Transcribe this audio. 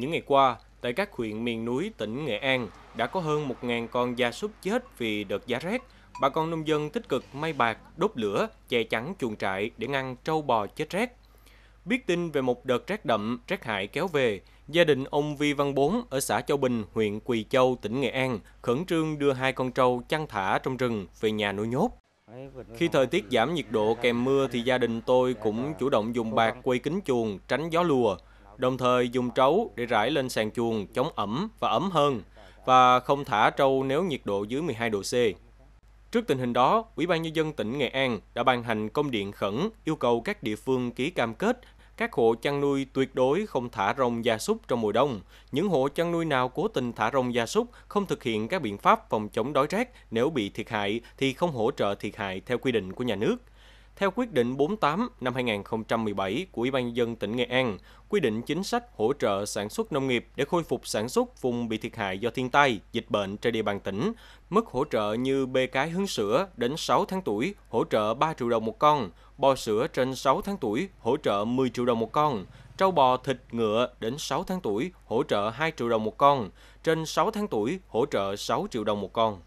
Những ngày qua, tại các huyện miền núi tỉnh Nghệ An đã có hơn 1.000 con gia súc chết vì đợt giá rét. Bà con nông dân tích cực may bạc, đốt lửa, che chắn chuồng trại để ngăn trâu bò chết rét. Biết tin về một đợt rét đậm, rét hại kéo về, gia đình ông Vi Văn Bốn ở xã Châu Bình, huyện Quỳ Châu, tỉnh Nghệ An khẩn trương đưa hai con trâu chăn thả trong rừng về nhà nuôi nhốt. Khi thời tiết giảm nhiệt độ kèm mưa thì gia đình tôi cũng chủ động dùng bạc quây kính chuồng, tránh gió lùa đồng thời dùng trấu để rải lên sàn chuồng chống ẩm và ấm hơn và không thả trâu nếu nhiệt độ dưới 12 độ C. Trước tình hình đó, Ủy ban Nhân dân tỉnh Nghệ An đã ban hành công điện khẩn yêu cầu các địa phương ký cam kết các hộ chăn nuôi tuyệt đối không thả rông gia súc trong mùa đông. Những hộ chăn nuôi nào cố tình thả rông gia súc không thực hiện các biện pháp phòng chống đói rét nếu bị thiệt hại thì không hỗ trợ thiệt hại theo quy định của nhà nước. Theo quyết định 48 năm 2017 của Ủy ban nhân dân tỉnh Nghệ An, quy định chính sách hỗ trợ sản xuất nông nghiệp để khôi phục sản xuất vùng bị thiệt hại do thiên tai, dịch bệnh trên địa bàn tỉnh. Mức hỗ trợ như bê cái hứng sữa đến 6 tháng tuổi hỗ trợ 3 triệu đồng một con, bò sữa trên 6 tháng tuổi hỗ trợ 10 triệu đồng một con, trâu bò thịt ngựa đến 6 tháng tuổi hỗ trợ 2 triệu đồng một con, trên 6 tháng tuổi hỗ trợ 6 triệu đồng một con.